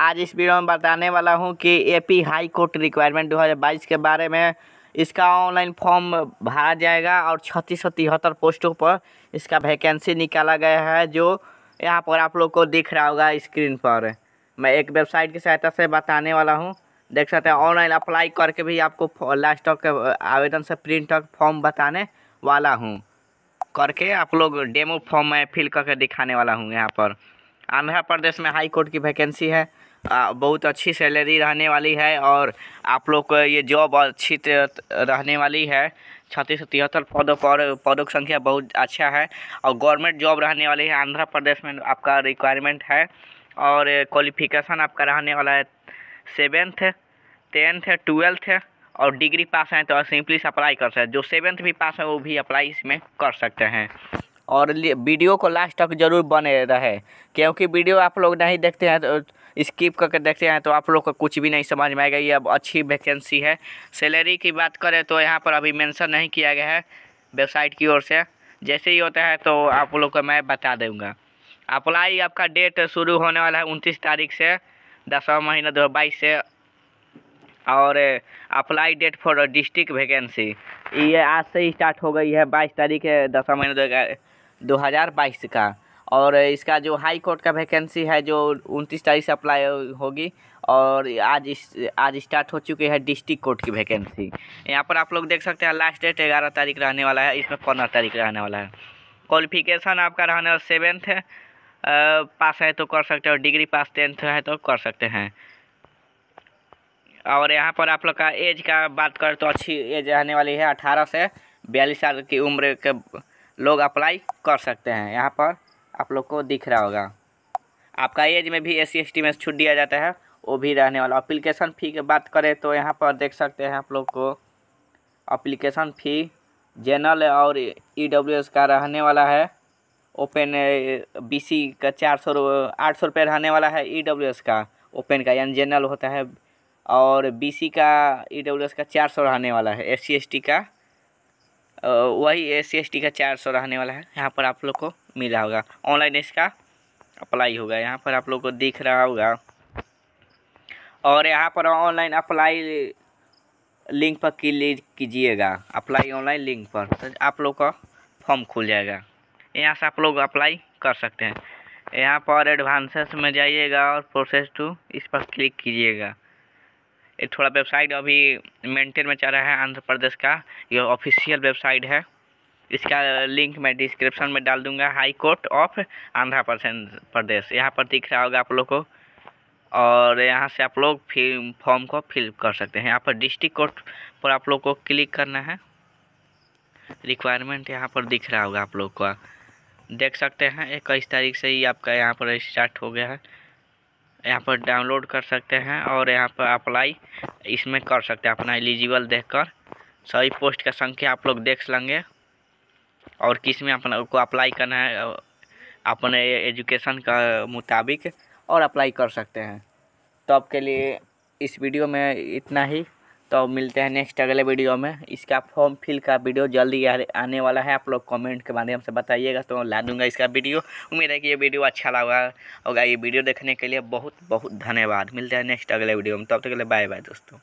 आज इस वीडियो में बताने वाला हूँ कि एपी हाई कोर्ट रिक्वायरमेंट 2022 के बारे में इसका ऑनलाइन फॉर्म भरा जाएगा और छत्तीस सौ तिहत्तर पोस्टों पर इसका वैकेंसी निकाला गया है जो यहाँ पर आप लोग को दिख रहा होगा स्क्रीन पर मैं एक वेबसाइट की सहायता से बताने वाला हूँ देख सकते हैं ऑनलाइन अप्लाई करके भी आपको लास्ट तक आवेदन से प्रिंट तक फॉर्म बताने वाला हूँ करके आप लोग डेमो फॉर्म में फिल करके दिखाने वाला हूँ यहाँ पर आंध्र प्रदेश में हाई कोर्ट की वैकेंसी है बहुत अच्छी सैलरी रहने वाली है और आप लोग को ये जॉब अच्छी रहने वाली है छत्तीस सौ तिहत्तर पदों पर पदों की संख्या बहुत अच्छा है और गवर्नमेंट जॉब रहने वाली है आंध्र प्रदेश में आपका रिक्वायरमेंट है और क्वालिफिकेशन आपका रहने वाला है सेवेंथ टेंथ ट्वेल्थ और डिग्री पास हैं तो सिंपली से अप्लाई कर सकते हैं जो सेवेंथ भी पास है वो भी अप्लाई इसमें कर सकते हैं और वीडियो को लास्ट तक जरूर बने रहे क्योंकि वीडियो आप लोग नहीं देखते हैं तो स्किप करके देखते हैं तो आप लोग को कुछ भी नहीं समझ में आएगा ये अब अच्छी वैकेंसी है सैलरी की बात करें तो यहाँ पर अभी मेंशन नहीं किया गया है वेबसाइट की ओर से जैसे ही होता है तो आप लोग को मैं बता दूँगा अप्लाई आपका डेट शुरू होने वाला है उनतीस तारीख से दसवा महीना दो से और apply date for district vacancy ये आज से ही स्टार्ट हो गई है बाईस तारीख है दसवा महीना दो हज़ार बाईस का और इसका जो हाई कोर्ट का वैकेंसी है जो उनतीस तारीख से अप्लाई होगी और आज इस आज स्टार्ट हो चुकी है डिस्ट्रिक्ट कोर्ट की वैकेंसी यहाँ पर आप लोग देख सकते हैं लास्ट डेट ग्यारह तारीख रहने वाला है इसमें पंद्रह तारीख रहने वाला है क्वालिफिकेशन आपका रहने वाला सेवेंथ है पास है तो कर सकते हैं और डिग्री पास टेंथ है तो कर सकते हैं और यहाँ पर आप लोग का एज का बात करें तो अच्छी एज रहने वाली है अठारह से बयालीस साल की उम्र के लोग अप्लाई कर सकते हैं यहाँ पर आप लोग को दिख रहा होगा आपका एज में भी एस सी में छूट दिया जाता है वो भी रहने वाला अप्लीकेशन फ़ी की बात करें तो यहाँ पर देख सकते हैं आप लोग को अप्लीकेशन फ़ी जनरल और ई e का रहने वाला है ओपन सी का चार सौ आठ सौ रुपये रहने वाला है ई e का ओपन का यानी जनरल होता है और बी का ई e का चार सौ रहने वाला है एस सी का वही एस सी का चार सौ रहने वाला है यहाँ पर आप लोग को मिला होगा ऑनलाइन इसका अप्लाई होगा यहाँ पर आप लोग को दिख रहा होगा और यहाँ पर ऑनलाइन अप्लाई लिंक पर क्लिक कीजिएगा अप्लाई ऑनलाइन लिंक पर तो आप लोग का फॉर्म खुल जाएगा यहाँ से आप लोग अप्लाई कर सकते हैं यहाँ पर एडवांसेस में जाइएगा और प्रोसेस टू इस पर क्लिक कीजिएगा थोड़ा वेबसाइट अभी मेंटेन में चल रहा है आंध्र प्रदेश का ये ऑफिशियल वेबसाइट है इसका लिंक मैं डिस्क्रिप्शन में डाल दूंगा high court of Andhra Pradesh यहाँ पर दिख रहा होगा आप लोग को और यहाँ से आप लोग फिर फॉर्म को फिल कर सकते हैं यहाँ पर डिस्ट्रिक्ट कोर्ट पर आप लोग को क्लिक करना है रिक्वायरमेंट यहाँ पर दिख रहा होगा आप लोग का देख सकते हैं इक्कीस तारीख से ही आपका यहाँ पर स्टार्ट हो गया है यहाँ पर डाउनलोड कर सकते हैं और यहाँ पर अप्लाई इसमें कर सकते हैं अपना एलिजिबल देखकर सभी पोस्ट का संख्या आप लोग देख लेंगे और किस में अपना को अप्लाई करना है अपने एजुकेशन का मुताबिक और अप्लाई कर सकते हैं तो आपके लिए इस वीडियो में इतना ही तो मिलते हैं नेक्स्ट अगले वीडियो में इसका फॉर्म फिल का वीडियो जल्दी आने वाला है आप लोग कमेंट के माध्यम से बताइएगा तो ला दूंगा इसका वीडियो उम्मीद है कि ये वीडियो अच्छा लगा होगा ये वीडियो देखने के लिए बहुत बहुत धन्यवाद मिलते हैं नेक्स्ट अगले वीडियो में तब तक के लिए बाय बाय दोस्तों